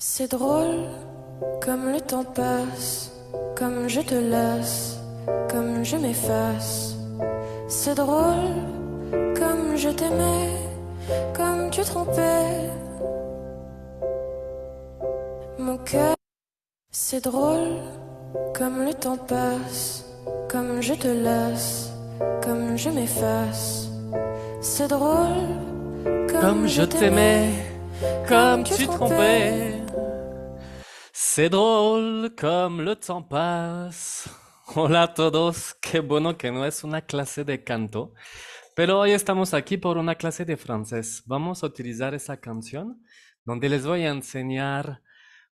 C'est drôle, comme le temps passe, comme je te lasse, comme je m'efface. C'est drôle, comme je t'aimais, comme tu trompais mon cœur. C'est drôle, comme le temps passe, comme je te lasse, comme je m'efface. C'est drôle, comme, je t'aimais comme tu C'est drôle comme le temps passe. Hola a todos, qué bueno que no es una clase de canto, pero hoy estamos aquí por una clase de francés. Vamos a utilizar esa canción donde les voy a enseñar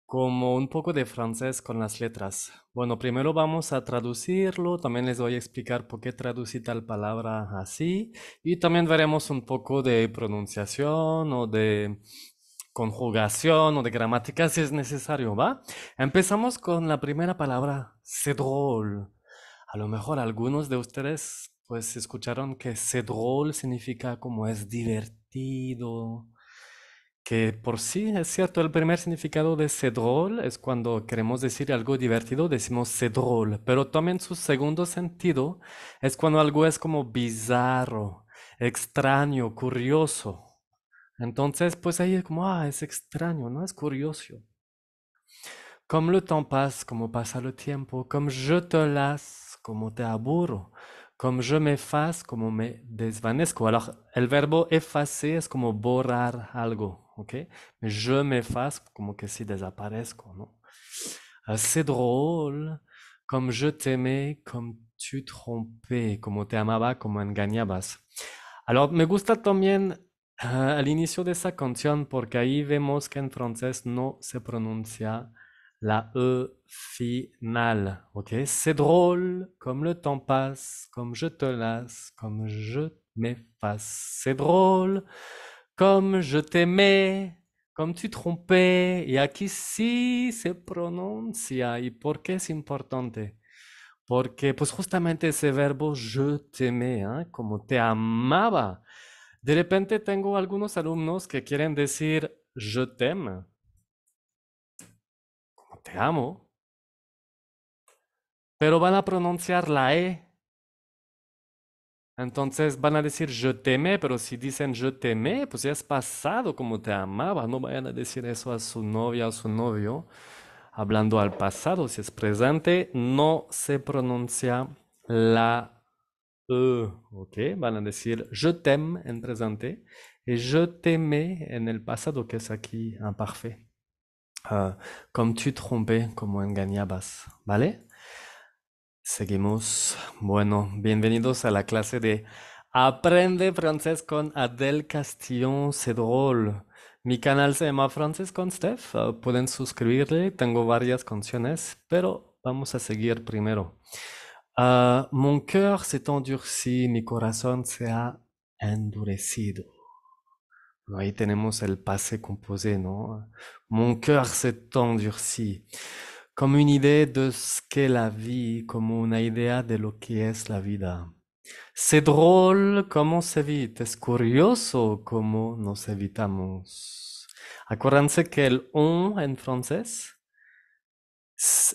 como un poco de francés con las letras. Bueno, primero vamos a traducirlo, también les voy a explicar por qué traducí tal palabra así y también veremos un poco de pronunciación o de conjugación o de gramática si es necesario, ¿va? Empezamos con la primera palabra, cedrol. A lo mejor algunos de ustedes pues escucharon que cedrol significa como es divertido, que por sí es cierto, el primer significado de cedrol es cuando queremos decir algo divertido, decimos cedrol, pero también su segundo sentido es cuando algo es como bizarro, extraño, curioso. Entonces, pues ahí ah, es extraño, ¿no? curioso. Comme le temps passe, comme pasa le tiempo, comme je te lasse, como te aburro, comme je m'efface, como me desvanezco. Alors, el verbo effacer es como borrar algo, ¿ok? je m'efface, como que si desaparezco, ¿no? C'est drôle, comme je t'aimais, comme tu trompais, como te amaba, como engañabas. Alors, me gusta también ah, al inicio de esa canción, porque ahí vemos que en francés no se pronuncia la E final. Ok, c'est drôle, comme le temps passe, comme je te lasse, comme je m'efface. C'est drôle, comme je t'aimais, comme tu trompais. Y aquí si se pronuncia. ¿Y por qué es importante? Porque pues justamente ese verbo je t'aimais, hein, como te amaba. De repente tengo algunos alumnos que quieren decir je t'aime, como te amo, pero van a pronunciar la E. Entonces van a decir je t'aimais, pero si dicen je t'aimais, pues ya es pasado como te amaba. No vayan a decir eso a su novia o su novio. Hablando al pasado, si es presente, no se pronuncia la Euh, ok, van a decir je t'aime en presente y je t'aimais en el pasado, que es aquí imparfait. Uh, ah, comme tu trompais, como engañabas, ¿vale? Seguimos. Bueno, bienvenidos a la clase de Aprende francés con Adel Castillon Cedrol. Mi canal se llama Francés con Steph. Ah, pueden suscribirle, tengo varias canciones, pero vamos a seguir primero. Ah, mon cœur s'est endurci, mi corazón se ha endurecido. Ahí tenemos el passé composé, non? Mon cœur s'est endurci. Comme une idée de ce qu'est la vie, comme une idée de lo que es la vida. C'est drôle comment se vit, es curioso como nos evitamos. Acuérdense que el on en français,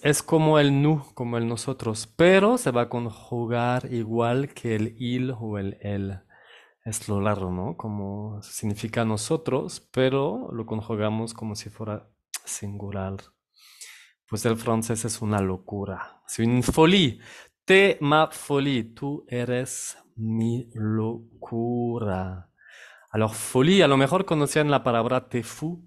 es como el nu, como el nosotros, pero se va a conjugar igual que el il o el el. Es lo largo, ¿no? Como significa nosotros, pero lo conjugamos como si fuera singular. Pues el francés es una locura. Es un folie. Te ma folie. Tú eres mi locura. Alors, folie, a lo mejor conocían la palabra te fou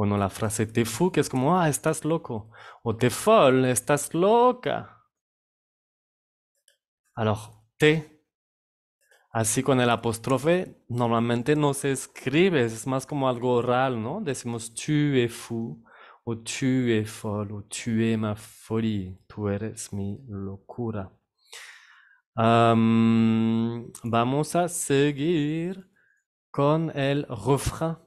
bueno, la frase te fu, que es como, ah, estás loco. O te fol, estás loca. Alors, te. Así con el apóstrofe, normalmente no se escribe, es más como algo oral, ¿no? Decimos tu es fu o tu es fol, o tu es ma folie, tú eres mi locura. vamos a seguir con el refrán.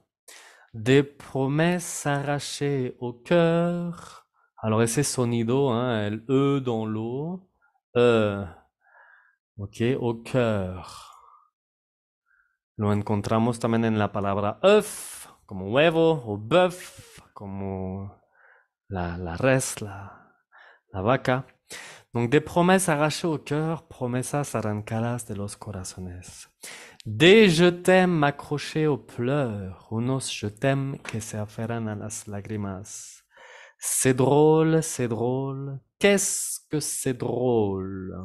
Des promesses arrachées au cœur. Alors, c'est sonido, hein, le E dans l'eau. E. Ok, au cœur. Lo encontramos también en la palabra œuf, como huevo, o bœuf, como la, la res, la, la vaca. Donc des promesses arrachées au cœur, promesas arrancadas de los corazones. Dès je t'aime accroché aux pleurs, unos je t'aime que se aferran a las lágrimas. C'est drôle, c'est drôle, qu'est-ce que c'est drôle.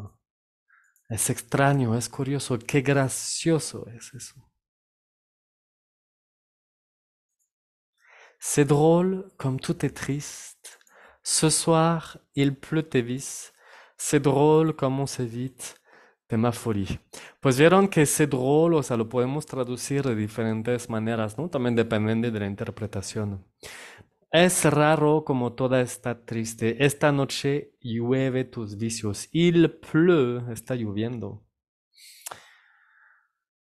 Es extraño, es curioso, qué gracioso es eso. C'est drôle comme tout est triste. Ce soir, il pleut et visse. C'est drôle comme on s'évite. Tema Pues vieron que ese rol, o sea, lo podemos traducir de diferentes maneras, ¿no? También depende de la interpretación. Es raro como toda esta triste. Esta noche llueve tus vicios. Il pleut, está lloviendo.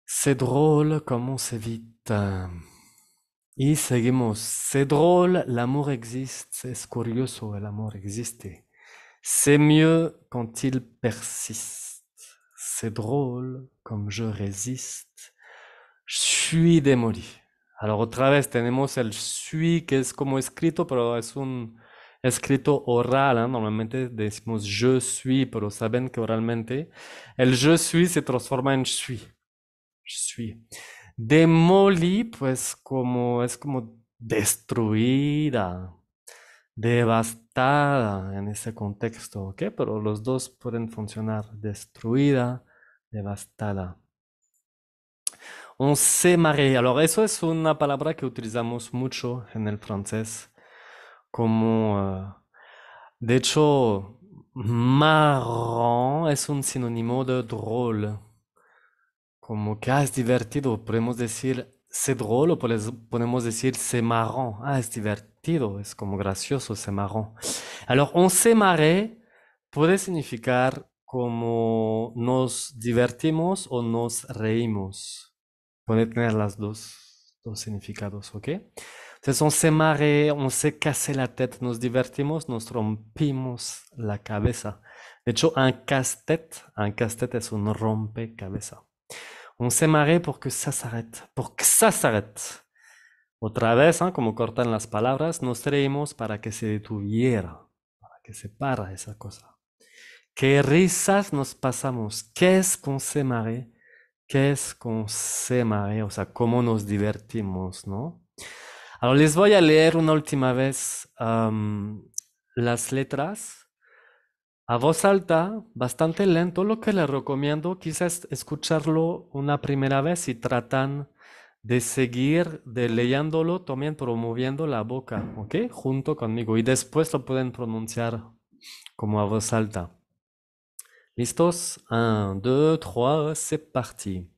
C'est drôle como se evita. Y seguimos. C'est drôle, l'amour existe. Es curioso, el amor existe. C'est mieux quand il persiste. C'est drôle comme je résiste. Je suis démoli. Alors otra vez tenemos el suis que es como escrito, pero es un escrito oral. ¿eh? Normalmente decimos je suis, pero saben que oralmente el je suis se transforma en suis. suis. démoli pues como es como destruida, devastada en ese contexto, ¿ok? Pero los dos pueden funcionar, destruida, Devastada. On se Alors, eso es una palabra que utilizamos mucho en el francés. Como. Eh, de hecho, marrón es un sinónimo de drôle. Como que ah, es divertido. Podemos decir c'est drôle o podemos decir c'est marrant. Ah, es divertido. Es como gracioso, c'est marrant. Alors, on se maré puede significar como nos divertimos o nos reímos. Puede tener las dos, dos significados, ¿ok? Entonces, on se marre, on se casé la tête, nos divertimos, nos rompimos la cabeza. De hecho, un casse-tête, un casse-tête es un cabeza. On se marre pour que ça s'arrête, pour que ça s'arrête. Otra vez, ¿eh? como cortan las palabras, nos reímos para que se detuviera, para que se para esa cosa. Qué risas nos pasamos. ¿Qué es con sema ¿Qué es con sema O sea, cómo nos divertimos, ¿no? Ahora les voy a leer una última vez las letras a voz alta, bastante lento. Lo que les recomiendo quizás escucharlo una primera vez y tratan de seguir de leyéndolo también promoviendo la boca, ¿ok? Junto conmigo y después lo pueden pronunciar como a voz alta. Listos 1, 2, 3, c'est parti.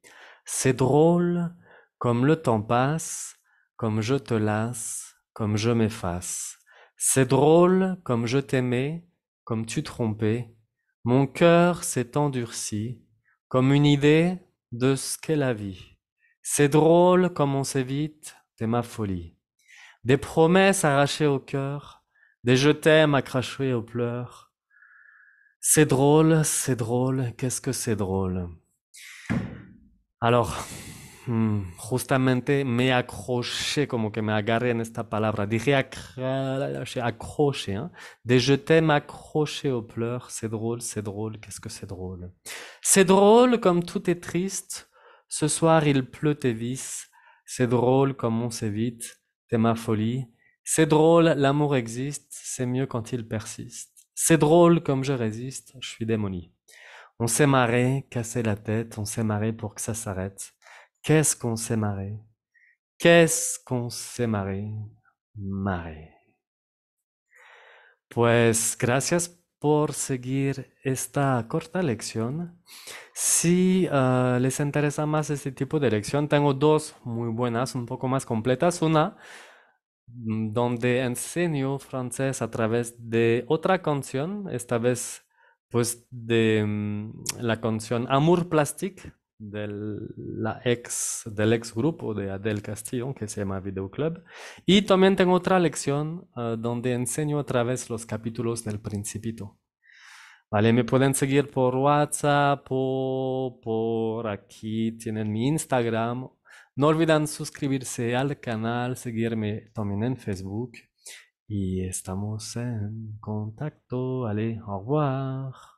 C'est drôle comme le temps passe, comme je te lasse, comme je m'efface. C'est drôle comme je t'aimais, comme tu trompais. Mon cœur s'est endurci, comme une idée de ce qu'est la vie. C'est drôle comme on s'évite, t'es ma folie. Des promesses arrachées au cœur, des je t'aime à cracher aux pleurs, c'est drôle, c'est drôle, qu'est-ce que c'est drôle. Alors, hmm, justement, « me accrocher », comme « que me agarré en esta palabra. Dije accroché, hein? De je t'aime aux pleurs. C'est drôle, c'est drôle, qu'est-ce que c'est drôle. C'est drôle comme tout est triste. Ce soir il pleut et vices, C'est drôle comme on s'évite. T'es ma folie. C'est drôle, l'amour existe. C'est mieux quand il persiste. C'est drôle comme je résiste, je suis démonie. On s'est marré, cassé la tête, on s'est marré pour que ça s'arrête. Qu'est-ce qu'on s'est marré Qu'est-ce qu'on s'est marré Marré. Pues gracias por seguir esta corta lección. Si eh, les interesa más este tipo de lección, tengo dos muy buenas, un poco más completas. Una Mm, donde enseño francés a través de otra canción, esta vez pues de mm, la canción Amour Plastique del, la ex, del ex grupo de Adel Castillo que se llama Video Club. Y también tengo otra lección ah, donde enseño a través los capítulos del Principito. Vale, me pueden seguir por WhatsApp, o por aquí tienen mi Instagram no olvidan suscribirse al canal, seguirme también en Facebook y estamos en contacto. Allez, au revoir.